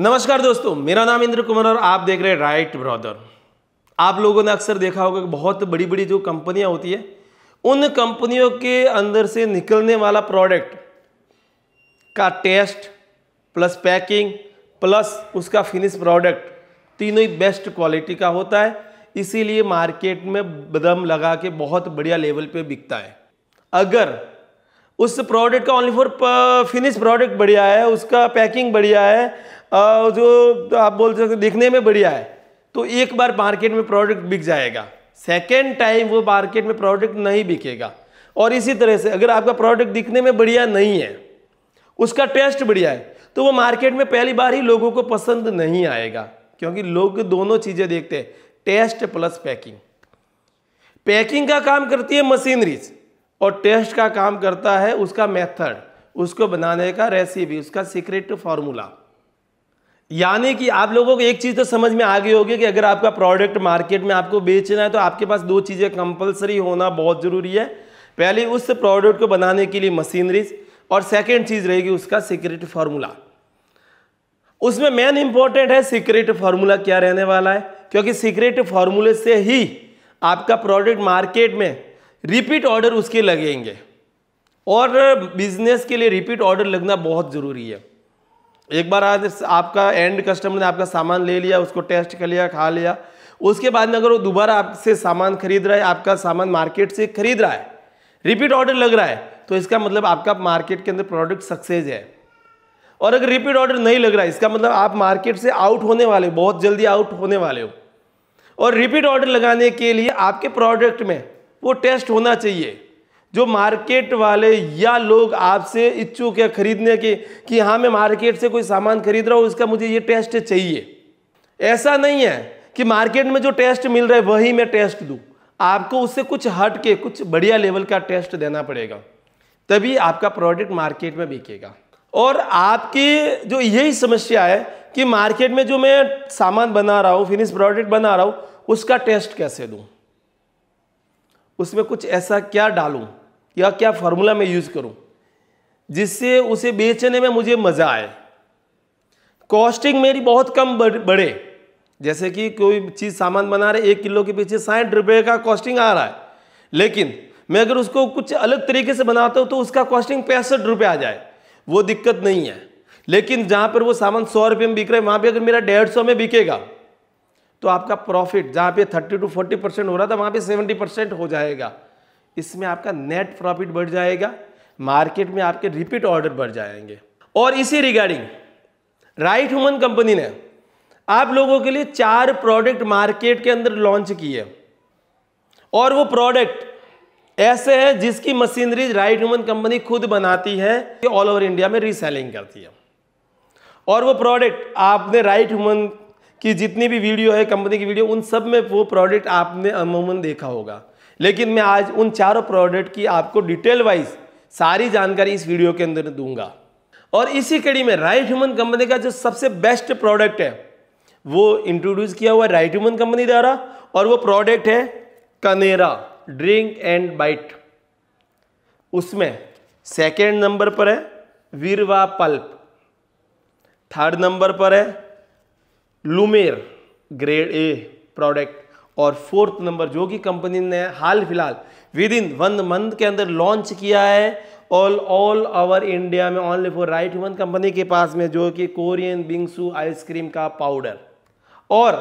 नमस्कार दोस्तों मेरा नाम इंद्र कुमार और आप देख रहे हैं राइट ब्रदर आप लोगों ने अक्सर देखा होगा कि बहुत बड़ी बड़ी जो कंपनियां होती है उन कंपनियों के अंदर से निकलने वाला प्रोडक्ट का टेस्ट प्लस पैकिंग प्लस उसका फिनिश प्रोडक्ट तीनों ही बेस्ट क्वालिटी का होता है इसीलिए मार्केट में बदम लगा के बहुत बढ़िया लेवल पे बिकता है अगर उस प्रोडक्ट का ओनली फॉर फिनिश प्रोडक्ट बढ़िया है उसका पैकिंग बढ़िया है जो आप बोल सकते दिखने में बढ़िया है तो एक बार मार्केट में प्रोडक्ट बिक जाएगा सेकेंड टाइम वो मार्केट में प्रोडक्ट नहीं बिकेगा और इसी तरह से अगर आपका प्रोडक्ट दिखने में बढ़िया नहीं है उसका टेस्ट बढ़िया है तो वो मार्केट में पहली बार ही लोगों को पसंद नहीं आएगा क्योंकि लोग दोनों चीज़ें देखते हैं टेस्ट प्लस पैकिंग पैकिंग का काम करती है मशीनरीज और टेस्ट का काम करता है उसका मेथड उसको बनाने का रेसिपी उसका सीक्रेट फार्मूला यानी कि आप लोगों को एक चीज़ तो समझ में आ गई होगी कि अगर आपका प्रोडक्ट मार्केट में आपको बेचना है तो आपके पास दो चीज़ें कंपलसरी होना बहुत ज़रूरी है पहली उस प्रोडक्ट को बनाने के लिए मशीनरीज और सेकेंड चीज़ रहेगी उसका सीक्रेट फार्मूला उसमें मेन इंपॉर्टेंट है सीक्रेट फार्मूला क्या रहने वाला है क्योंकि सीक्रेट फार्मूले से ही आपका प्रोडक्ट मार्केट में रिपीट ऑर्डर उसके लगेंगे और बिजनेस के लिए रिपीट ऑर्डर लगना बहुत ज़रूरी है एक बार आज आपका एंड कस्टमर ने आपका सामान ले लिया उसको टेस्ट कर लिया खा लिया उसके बाद में अगर वो दोबारा आपसे सामान खरीद रहा है आपका सामान मार्केट से खरीद रहा है रिपीट ऑर्डर लग रहा है तो इसका मतलब आपका मार्केट के अंदर प्रोडक्ट सक्सेस है और अगर रिपीट ऑर्डर नहीं लग रहा है इसका मतलब आप मार्केट से आउट होने वाले हो बहुत जल्दी आउट होने वाले हो और रिपीट ऑर्डर लगाने के लिए आपके प्रोडक्ट में वो टेस्ट होना चाहिए जो मार्केट वाले या लोग आपसे इच्छुक है खरीदने के कि हाँ मैं मार्केट से कोई सामान खरीद रहा हूँ इसका मुझे ये टेस्ट चाहिए ऐसा नहीं है कि मार्केट में जो टेस्ट मिल रहा है वही मैं टेस्ट दूँ आपको उससे कुछ हट के कुछ बढ़िया लेवल का टेस्ट देना पड़ेगा तभी आपका प्रोडक्ट मार्केट में बिकेगा और आपकी जो यही समस्या है कि मार्केट में जो मैं सामान बना रहा हूँ फिनिश प्रोडक्ट बना रहा हूँ उसका टेस्ट कैसे दूँ उसमें कुछ ऐसा क्या डालूं या क्या फार्मूला मैं यूज़ करूँ जिससे उसे बेचने में मुझे मज़ा आए कॉस्टिंग मेरी बहुत कम बढ़े जैसे कि कोई चीज़ सामान बना रहे एक किलो के पीछे साठ रुपये का कॉस्टिंग आ रहा है लेकिन मैं अगर उसको कुछ अलग तरीके से बनाता हूँ तो उसका कॉस्टिंग पैंसठ रुपये आ जाए वो दिक्कत नहीं है लेकिन जहाँ पर वो सामान सौ रुपये में बिक रहा है वहाँ पर अगर मेरा डेढ़ सौ में बिकेगा तो आपका प्रॉफिट जहाँ पे 30 टू 40 परसेंट हो रहा था वहाँ पे 70 परसेंट हो जाएगा इसमें आपका नेट प्रॉफिट बढ़ जाएगा मार्केट में आपके रिपीट ऑर्डर बढ़ जाएंगे और इसी रिगार्डिंग राइट हुमन कंपनी ने आप लोगों के लिए चार प्रोडक्ट मार्केट के अंदर लॉन्च किए और वो प्रोडक्ट ऐसे हैं जिसकी मशीनरी राइट ह्यूमन कंपनी खुद बनाती है ऑल ओवर इंडिया में रीसेलिंग करती है और वो प्रोडक्ट आपने राइट ह्यूमन कि जितनी भी वीडियो है कंपनी की वीडियो उन सब में वो प्रोडक्ट आपने अमूमन देखा होगा लेकिन मैं आज उन चारों प्रोडक्ट की आपको डिटेल वाइज सारी जानकारी इस वीडियो के अंदर दूंगा और इसी कड़ी में राइट ह्यूमन कंपनी का जो सबसे बेस्ट प्रोडक्ट है वो इंट्रोड्यूस किया हुआ राइट ह्यूमन कंपनी द्वारा और वो प्रोडक्ट है कनेरा ड्रिंक एंड बाइट उसमें सेकेंड नंबर पर है वीरवा पल्प थर्ड नंबर पर है लुमेर ग्रेड ए प्रोडक्ट और फोर्थ नंबर जो कि कंपनी ने हाल फिलहाल विद इन वन मंथ के अंदर लॉन्च किया है ऑल ऑल ओवर इंडिया में only for right human company के पास में जो कि कोरियन बिंगसू आइसक्रीम का पाउडर और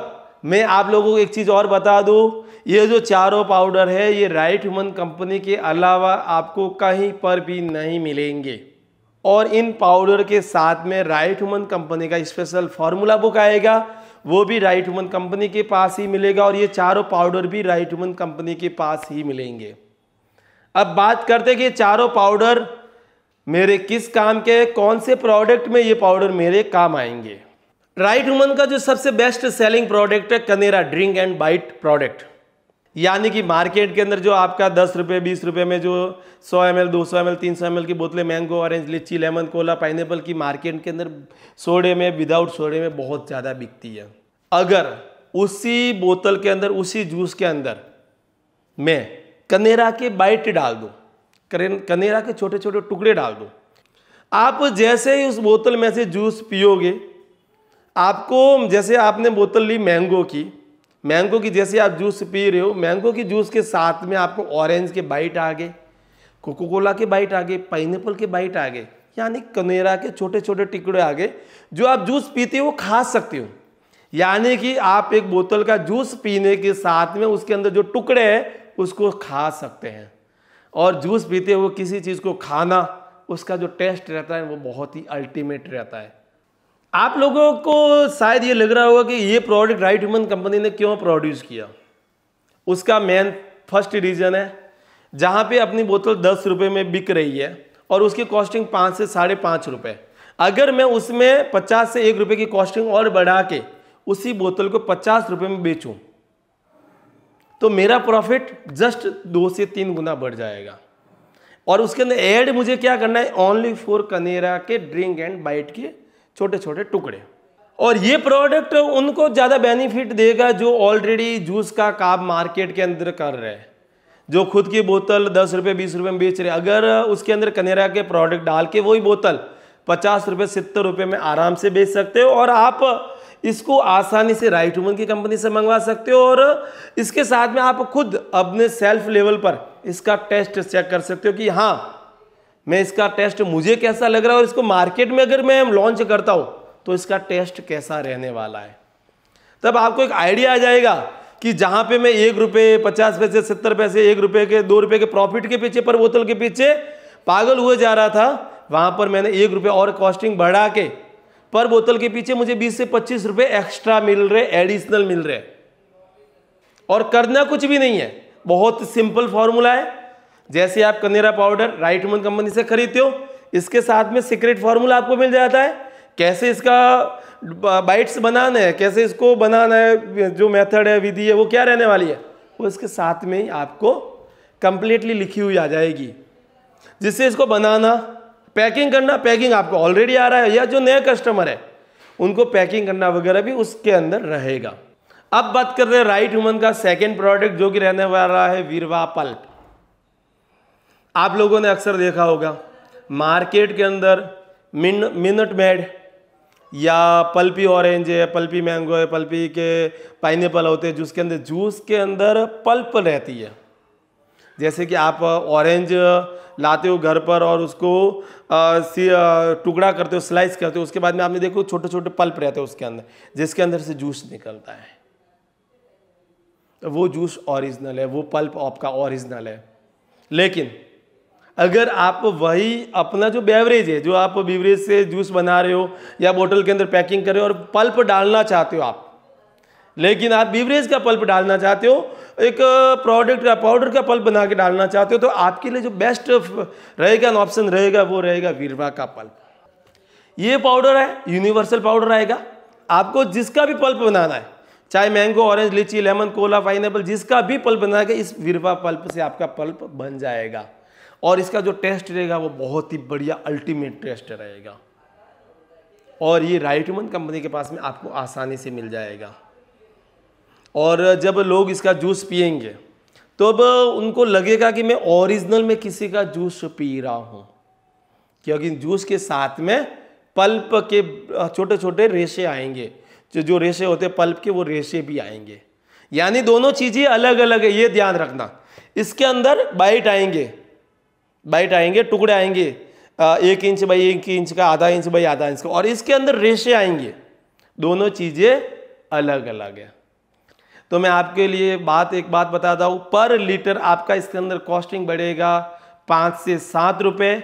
मैं आप लोगों को एक चीज़ और बता दूँ ये जो चारों पाउडर है ये राइट ह्यूमन कंपनी के अलावा आपको कहीं पर भी नहीं मिलेंगे और इन पाउडर के साथ में राइट हुमन कंपनी का स्पेशल फार्मूला बुक आएगा वो भी राइट हुमन कंपनी के पास ही मिलेगा और ये चारों पाउडर भी राइट हुमन कंपनी के पास ही मिलेंगे अब बात करते कि चारों पाउडर मेरे किस काम के कौन से प्रोडक्ट में ये पाउडर मेरे काम आएंगे राइट हुमन का जो सबसे बेस्ट सेलिंग प्रोडक्ट है कनेरा ड्रिंक एंड बाइट प्रोडक्ट यानी कि मार्केट के अंदर जो आपका दस रुपये बीस रुपये में जो सौ एम एल दो सौ एम एल तीन सौ एम एल की बोतलें mango orange lychee lemon cola pineapple की मार्केट के अंदर सोडे में विदाउट सोडे में बहुत ज़्यादा बिकती है अगर उसी बोतल के अंदर उसी जूस के अंदर मैं कनेरा के बाइट डाल दूँ कनेरा के छोटे छोटे टुकड़े डाल दूँ आप जैसे ही उस बोतल में से जूस पियोगे आपको जैसे आपने बोतल ली मैंगो की मैंगो की जैसे आप जूस पी रहे हो मैंगो के जूस के साथ में आपको ऑरेंज के बाइट आ गए कोको कोला के बाइट आ गए पाइनएप्पल के बाइट आ गए यानी कनेरा के छोटे छोटे टिकड़े आ गए जो आप जूस पीते हो वो खा सकते हो यानी कि आप एक बोतल का जूस पीने के साथ में उसके अंदर जो टुकड़े हैं उसको खा सकते हैं और जूस पीते हुए किसी चीज़ को खाना उसका जो टेस्ट रहता है वो बहुत ही अल्टीमेट रहता है आप लोगों को शायद ये लग रहा होगा कि ये प्रोडक्ट राइट ह्यूमन कंपनी ने क्यों प्रोड्यूस किया उसका मेन फर्स्ट रीज़न है जहाँ पे अपनी बोतल दस रुपये में बिक रही है और उसकी कॉस्टिंग पाँच से साढ़े पाँच रुपये अगर मैं उसमें पचास से एक रुपये की कॉस्टिंग और बढ़ा के उसी बोतल को पचास रुपये में बेचूँ तो मेरा प्रॉफिट जस्ट दो से तीन गुना बढ़ जाएगा और उसके अंदर एड मुझे क्या करना है ओनली फॉर कनेरा के ड्रिंक एंड बाइट के छोटे छोटे टुकड़े और ये प्रोडक्ट उनको ज़्यादा बेनिफिट देगा जो ऑलरेडी जूस का काम मार्केट के अंदर कर रहे हैं जो खुद की बोतल दस रुपये बीस रुपये में बेच रहे अगर उसके अंदर कनेरा के प्रोडक्ट डाल के वही बोतल पचास रुपये सत्तर रुपये में आराम से बेच सकते हो और आप इसको आसानी से राइट वुमन की कंपनी से मंगवा सकते हो और इसके साथ में आप खुद अपने सेल्फ लेवल पर इसका टेस्ट चेक कर सकते हो कि हाँ मैं इसका टेस्ट मुझे कैसा लग रहा है और इसको मार्केट में अगर मैं लॉन्च करता हूं तो इसका टेस्ट कैसा रहने वाला है तब आपको एक आइडिया आ जाएगा कि जहां पे मैं एक रुपये पचास पैसे सत्तर पैसे एक रुपए के दो रुपए के प्रॉफिट के पीछे पर बोतल के पीछे पागल हुए जा रहा था वहां पर मैंने एक रुपए और कॉस्टिंग बढ़ा के पर बोतल के पीछे मुझे बीस से पच्चीस रुपये एक्स्ट्रा मिल रहे एडिशनल मिल रहे और करना कुछ भी नहीं है बहुत सिंपल फॉर्मूला है जैसे आप कनेरा पाउडर राइट मन कंपनी से खरीदते हो इसके साथ में सीक्रेट फार्मूला आपको मिल जाता है कैसे इसका बाइट्स बनाना है कैसे इसको बनाना है जो मेथड है विधि है वो क्या रहने वाली है वो इसके साथ में ही आपको कंप्लीटली लिखी हुई आ जाएगी जिससे इसको बनाना पैकिंग करना पैकिंग आपको ऑलरेडी आ रहा है या जो नया कस्टमर है उनको पैकिंग करना वगैरह भी उसके अंदर रहेगा अब बात कर रहे हैं राइट ह्यूमन का सेकेंड प्रोडक्ट जो कि रहने वाला है वीरवा पल्प आप लोगों ने अक्सर देखा होगा मार्केट के अंदर मिन मिनट मेड या पल्पी ऑरेंज है पल्पी मैंगो है पल्पी के पाइनएप्पल होते हैं जूस के अंदर जूस के अंदर पल्प रहती है जैसे कि आप ऑरेंज लाते हो घर पर और उसको टुकड़ा करते हो स्लाइस करते हो उसके बाद में आपने देखो छोटे छोटे पल्प रहते हैं उसके अंदर जिसके अंदर से जूस निकलता है तो वो जूस ओरिजिनल है वो पल्प आपका ओरिजिनल है लेकिन अगर आप वही अपना जो बेवरेज है जो आप बीवरेज से जूस बना रहे हो या बोतल के अंदर पैकिंग कर रहे हो और पल्प डालना चाहते हो आप लेकिन आप बीवरेज का पल्प डालना चाहते हो एक प्रोडक्ट का पाउडर का पल्प बना के डालना चाहते हो तो आपके लिए जो बेस्ट रहेगा ऑप्शन रहेगा वो रहेगा वीरवा का पल्प ये पाउडर है यूनिवर्सल पाउडर आएगा आपको जिसका भी पल्प बनाना है चाहे mango orange lychee lemon cola pineapple जिसका भी पल्प बनाएगा इस वीरवा पल्प से आपका पल्प बन जाएगा और इसका जो टेस्ट रहेगा वो बहुत ही बढ़िया अल्टीमेट टेस्ट रहेगा और ये राइट कंपनी के पास में आपको आसानी से मिल जाएगा और जब लोग इसका जूस पियेंगे तो अब उनको लगेगा कि मैं ओरिजिनल में किसी का जूस पी रहा हूँ क्योंकि जूस के साथ में पल्प के छोटे छोटे रेशे आएंगे जो जो रेशे होते हैं पल्प के वो रेशे भी आएंगे यानी दोनों चीज़ें अलग अलग है ये ध्यान रखना इसके अंदर बाइट आएंगे बाइट आएंगे टुकड़े आएंगे एक इंच बाई एक इंच का आधा इंच बाई आधा इंच का और इसके अंदर रेशे आएंगे दोनों चीज़ें अलग अलग है तो मैं आपके लिए बात एक बात बताता हूँ पर लीटर आपका इसके अंदर कॉस्टिंग बढ़ेगा पाँच से सात रुपये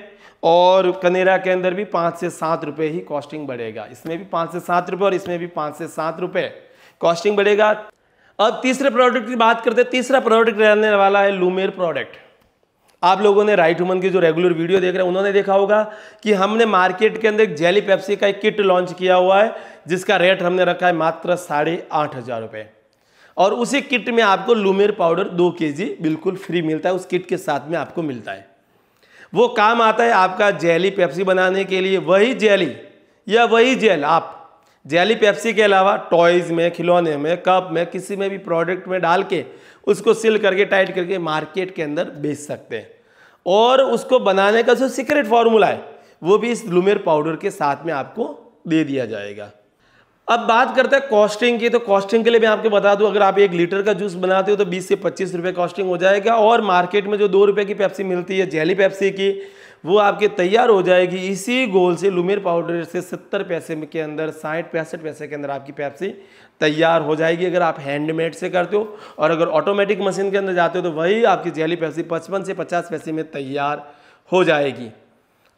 और कनेरा के अंदर भी पाँच से सात रुपये ही कॉस्टिंग बढ़ेगा इसमें भी पाँच से सात रुपये और इसमें भी पाँच से सात रुपये कॉस्टिंग बढ़ेगा अब तीसरे प्रोडक्ट की बात करते हैं तीसरा प्रोडक्ट रहने वाला है लूमेर प्रोडक्ट आप लोगों ने राइट हुमन की जो रेगुलर वीडियो देख रहे हैं उन्होंने देखा होगा कि हमने मार्केट के अंदर एक जेली पेप्सी का एक किट लॉन्च किया हुआ है जिसका रेट हमने रखा है मात्र साढ़े आठ हज़ार रुपये और उसी किट में आपको लुमेर पाउडर दो के बिल्कुल फ्री मिलता है उस किट के साथ में आपको मिलता है वो काम आता है आपका जेली पेप्सी बनाने के लिए वही जेली या वही जेल आप जेली पेप्सी के अलावा टॉयज़ में खिलौने में कप में किसी में भी प्रोडक्ट में डाल के उसको सील करके टाइट करके मार्केट के अंदर बेच सकते हैं और उसको बनाने का जो सीक्रेट फार्मूला है वो भी इस लुमेर पाउडर के साथ में आपको दे दिया जाएगा अब बात करते हैं कॉस्टिंग की तो कॉस्टिंग के लिए मैं आपको बता दूं अगर आप एक लीटर का जूस बनाते हो तो 20 से 25 रुपए कॉस्टिंग हो जाएगा और मार्केट में जो दो रुपए की पेप्सी मिलती है जेली पेप्सी की वो आपके तैयार हो जाएगी इसी गोल से लुमेर पाउडर से सत्तर पैसे के अंदर साठ पैंसठ पैसे के अंदर आपकी पैप्सी तैयार हो जाएगी अगर आप हैंडमेड से करते हो और अगर ऑटोमेटिक मशीन के अंदर जाते हो तो वही आपकी जहली पैप्सी पचपन से पचास पैसे में तैयार हो जाएगी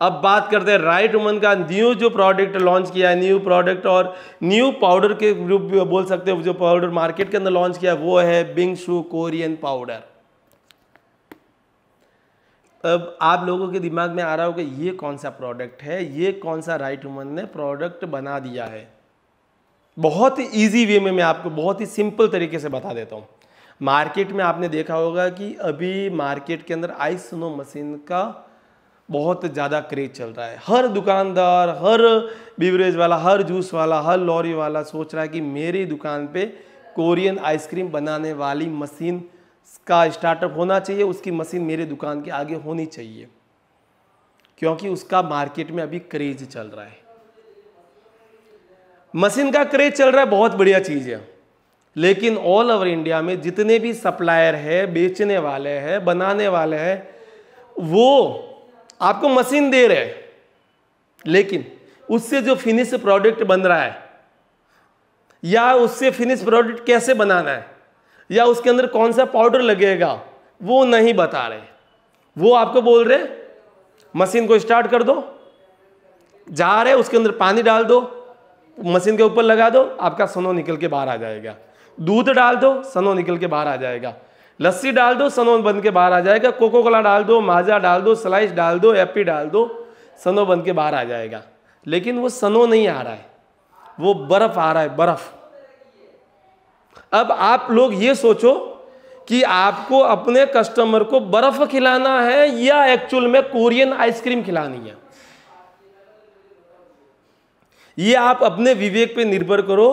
अब बात करते हैं राइट उमन का न्यू जो प्रोडक्ट लॉन्च किया है न्यू प्रोडक्ट और न्यू पाउडर के रूप बोल सकते हो जो पाउडर मार्केट के अंदर लॉन्च किया है वो है बिंग शू कोरियन पाउडर अब आप लोगों के दिमाग में आ रहा होगा ये कौन सा प्रोडक्ट है ये कौन सा राइट वुमन ने प्रोडक्ट बना दिया है बहुत ही ईजी वे में मैं आपको बहुत ही सिंपल तरीके से बता देता हूँ मार्केट में आपने देखा होगा कि अभी मार्केट के अंदर आइस स्नो मशीन का बहुत ज़्यादा क्रेज चल रहा है हर दुकानदार हर बीवरेज वाला हर जूस वाला हर लॉरी वाला सोच रहा है कि मेरी दुकान पे कोरियन आइसक्रीम बनाने वाली मशीन का स्टार्टअप होना चाहिए उसकी मशीन मेरे दुकान के आगे होनी चाहिए क्योंकि उसका मार्केट में अभी क्रेज चल रहा है मशीन का क्रेज चल रहा है बहुत बढ़िया चीज़ है लेकिन ऑल ओवर इंडिया में जितने भी सप्लायर है बेचने वाले हैं बनाने वाले हैं वो आपको मशीन दे रहे हैं लेकिन उससे जो फिनिश प्रोडक्ट बन रहा है या उससे फिनिश प्रोडक्ट कैसे बनाना है या उसके अंदर कौन सा पाउडर लगेगा वो नहीं बता रहे वो आपको बोल रहे मशीन को स्टार्ट कर दो जा रहे उसके अंदर पानी डाल दो मशीन के ऊपर लगा दो आपका सनो निकल के बाहर आ जाएगा दूध डाल दो सनो निकल के बाहर आ जाएगा लस्सी डाल दो सनो बन के बाहर आ जाएगा कोको कोला डाल दो माजा डाल दो स्लाइस डाल दो एप्पी डाल दो सनो बन के बाहर आ जाएगा लेकिन वो सनो नहीं आ रहा है वो बर्फ़ आ रहा है बर्फ़ अब आप लोग ये सोचो कि आपको अपने कस्टमर को बर्फ खिलाना है या एक्चुअल में कोरियन आइसक्रीम खिलानी है ये आप अपने विवेक पे निर्भर करो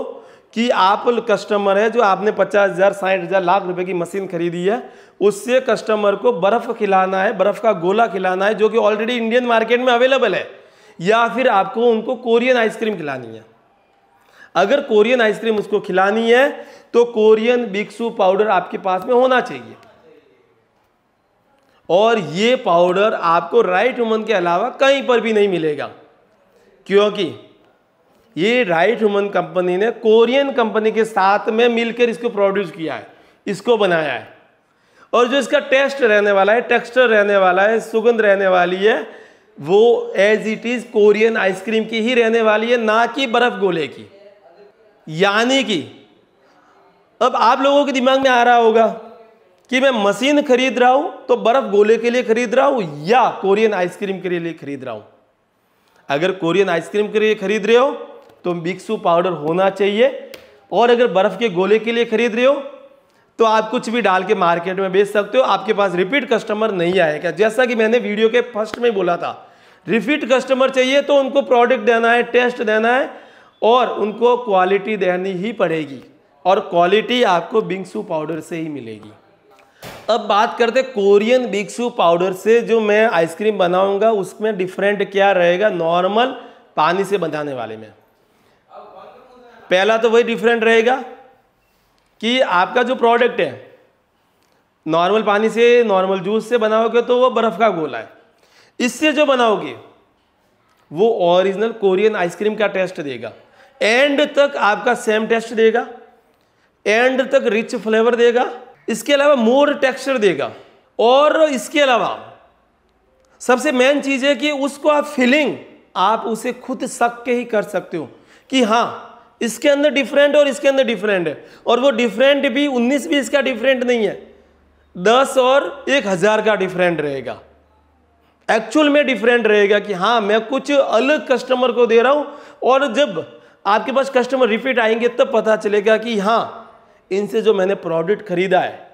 कि आप कस्टमर है जो आपने पचास हज़ार साठ हज़ार लाख रुपए की मशीन खरीदी है उससे कस्टमर को बर्फ़ खिलाना है बर्फ़ का गोला खिलाना है जो कि ऑलरेडी इंडियन मार्केट में अवेलेबल है या फिर आपको उनको कोरियन आइसक्रीम खिलानी है अगर कोरियन आइसक्रीम उसको खिलानी है तो कोरियन बिक्सू पाउडर आपके पास में होना चाहिए और ये पाउडर आपको राइट हुमन के अलावा कहीं पर भी नहीं मिलेगा क्योंकि ये राइट हुमन कंपनी ने कोरियन कंपनी के साथ में मिलकर इसको प्रोड्यूस किया है इसको बनाया है और जो इसका टेस्ट रहने वाला है टेक्सचर रहने वाला है सुगंध रहने वाली है वो as it is Korean ice cream की ही रहने वाली है ना कि बर्फ़ गोले की यानी कि अब आप लोगों के दिमाग में आ रहा होगा कि मैं मशीन खरीद रहा हूं तो बर्फ गोले के लिए खरीद रहा हूं या कोरियन आइसक्रीम के लिए खरीद रहा हूं अगर कोरियन आइसक्रीम के लिए खरीद रहे हो तो बिक्सू पाउडर होना चाहिए और अगर बर्फ के गोले के लिए खरीद रहे हो तो आप कुछ भी डाल के मार्केट में बेच सकते हो आपके पास रिपीट कस्टमर नहीं आएगा जैसा कि मैंने वीडियो के फर्स्ट में बोला था रिपीट कस्टमर चाहिए तो उनको प्रोडक्ट देना है टेस्ट देना है और उनको क्वालिटी देनी ही पड़ेगी और क्वालिटी आपको बिंगसू पाउडर से ही मिलेगी अब बात करते कोरियन बिंगसू पाउडर से जो मैं आइसक्रीम बनाऊंगा उसमें डिफरेंट क्या रहेगा नॉर्मल पानी से बनाने वाले में पहला तो वही डिफरेंट रहेगा कि आपका जो प्रोडक्ट है नॉर्मल पानी से नॉर्मल जूस से बनाओगे तो वो बर्फ़ का गोला है इससे जो बनाओगे वो ओरिजिनल कोरियन आइसक्रीम का टेस्ट देगा एंड तक आपका सेम टेस्ट देगा एंड तक रिच फ्लेवर देगा इसके अलावा मोर टेक्सचर देगा और इसके अलावा सबसे मेन चीज़ है कि उसको आप फीलिंग आप उसे खुद सक के ही कर सकते हो कि हाँ इसके अंदर डिफरेंट और इसके अंदर डिफरेंट है और वो डिफरेंट भी उन्नीस भी इसका डिफरेंट नहीं है दस और एक हज़ार का डिफरेंट रहेगा एक्चुअल में डिफरेंट रहेगा कि हाँ मैं कुछ अलग कस्टमर को दे रहा हूं और जब आपके पास कस्टमर रिपीट आएंगे तब पता चलेगा कि हाँ इनसे जो मैंने प्रोडक्ट खरीदा है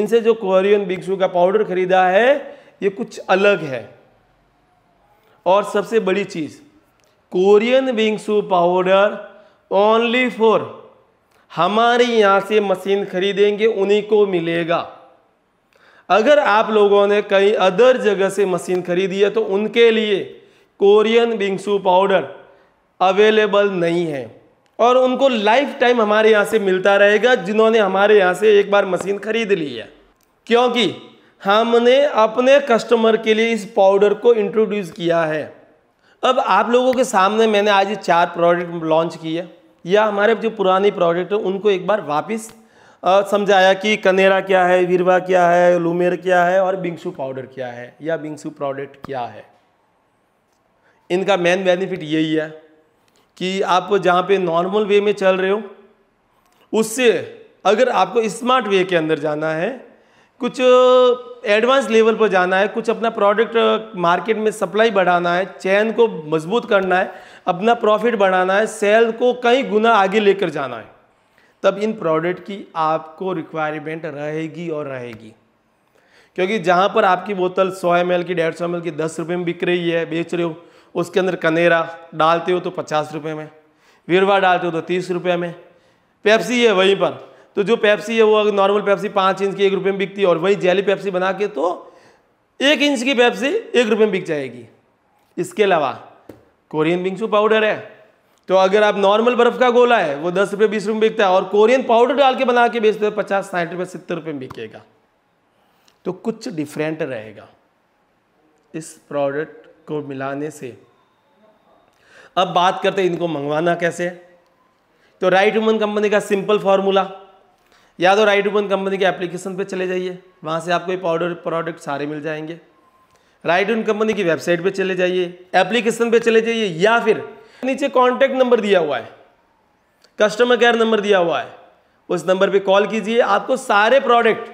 इनसे जो कोरियन बिक्सू का पाउडर खरीदा है ये कुछ अलग है और सबसे बड़ी चीज़ Korean bingsu powder only for हमारे यहाँ से मशीन खरीदेंगे उन्हीं को मिलेगा अगर आप लोगों ने कहीं अदर जगह से मशीन खरीदी है तो उनके लिए कोरियन बिंगसू पाउडर अवेलेबल नहीं है और उनको लाइफ टाइम हमारे यहाँ से मिलता रहेगा जिन्होंने हमारे यहाँ से एक बार मशीन खरीद ली है क्योंकि हमने अपने कस्टमर के लिए इस पाउडर को इंट्रोड्यूस किया है अब आप लोगों के सामने मैंने आज चार प्रोडक्ट लॉन्च किए या हमारे जो पुराने प्रोडक्ट हैं उनको एक बार वापस समझाया कि कनेरा क्या है वीरवा क्या है लुमेर क्या है और बिंगसू पाउडर क्या है या बिंगसू प्रोडक्ट क्या है इनका मेन बेनिफिट यही है कि आप जहाँ पे नॉर्मल वे में चल रहे हो उससे अगर आपको स्मार्ट वे के अंदर जाना है कुछ एडवांस लेवल पर जाना है कुछ अपना प्रोडक्ट मार्केट में सप्लाई बढ़ाना है चैन को मजबूत करना है अपना प्रॉफिट बढ़ाना है सेल को कई गुना आगे लेकर जाना है तब इन प्रोडक्ट की आपको रिक्वायरमेंट रहेगी और रहेगी क्योंकि जहाँ पर आपकी बोतल सौ एम की डेढ़ सौ एम की दस रुपये में बिक रही है बेच रहे हो उसके अंदर कनेरा डालते हो तो पचास रुपये में वीरवा डालते हो तो तीस रुपये में पेप्सी है वहीं पर तो जो पेप्सी है वो अगर नॉर्मल पेप्सी पाँच इंच की एक रुपये में बिकती है और वही जैली पेप्सी बना के तो एक इंच की पेप्सी एक रुपये में बिक जाएगी इसके अलावा कोरियन बिंगसू पाउडर है तो अगर आप नॉर्मल बर्फ का गोला है वो दस रुपये बीस रुपये में बिकता है और कोरियन पाउडर डाल के बना के बेचते हो तो पचास साठ रुपये सत्तर रुपये में बिकेगा तो कुछ डिफरेंट रहेगा इस प्रोडक्ट को मिलाने से अब बात करते हैं इनको मंगवाना कैसे तो राइट वुमन कंपनी का सिंपल फार्मूला या तो राइट वुमन कंपनी के एप्लीकेशन पे चले जाइए वहाँ से आपको ये पाउडर प्रोडक्ट सारे मिल जाएंगे राइट वुमन कंपनी की वेबसाइट पे चले जाइए एप्लीकेशन पे चले जाइए या फिर नीचे कॉन्टैक्ट नंबर दिया हुआ है कस्टमर केयर नंबर दिया हुआ है उस नंबर पर कॉल कीजिए आपको सारे प्रोडक्ट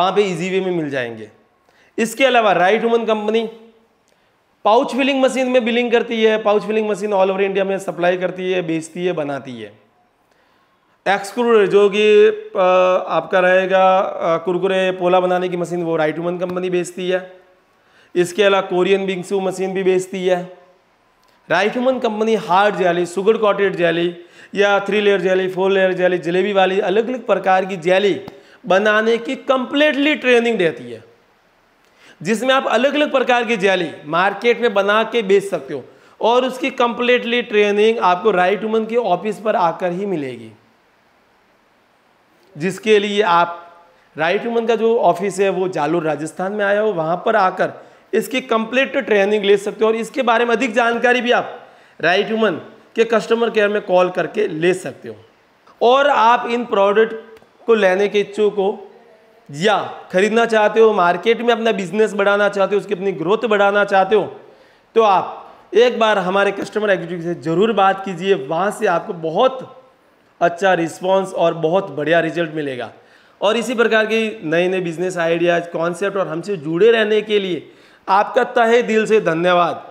वहाँ पर इजी वे में मिल जाएंगे इसके अलावा right woman company pouch filling machine में बिलिंग करती है pouch filling machine all over India में सप्लाई करती है बेचती है बनाती है एक्सक्रूडर जो कि आपका रहेगा कुरकुरे पोला बनाने की मशीन वो राइट वुमन कंपनी बेचती है इसके अलावा कोरियन बिंगसू मशीन भी बेचती है राइकमन company hard jelly sugar coated jelly या three layer jelly four layer jelly jalebi वाली अलग अलग प्रकार की जैली बनाने की कंप्लीटली ट्रेनिंग देती है जिसमें आप अलग अलग प्रकार की जाली मार्केट में बना के बेच सकते हो और उसकी कंप्लीटली ट्रेनिंग आपको राइट वुमन के ऑफिस पर आकर ही मिलेगी जिसके लिए आप राइट वुमन का जो ऑफिस है वो जालोर राजस्थान में आया हो वहाँ पर आकर इसकी कंप्लीट ट्रेनिंग ले सकते हो और इसके बारे में अधिक जानकारी भी आप राइट वुमन के कस्टमर केयर में कॉल करके ले सकते हो और आप इन प्रोडक्ट को लेने के इच्छुक हो या खरीदना चाहते हो मार्केट में अपना बिजनेस बढ़ाना चाहते हो उसकी अपनी ग्रोथ बढ़ाना चाहते हो तो आप एक बार हमारे कस्टमर एग्जीक्यूटिव से ज़रूर बात कीजिए वहाँ से आपको बहुत अच्छा रिस्पॉन्स और बहुत बढ़िया रिजल्ट मिलेगा और इसी प्रकार के नए नए बिजनेस आइडियाज़ कॉन्सेप्ट और हमसे जुड़े रहने के लिए आपका तहे दिल से धन्यवाद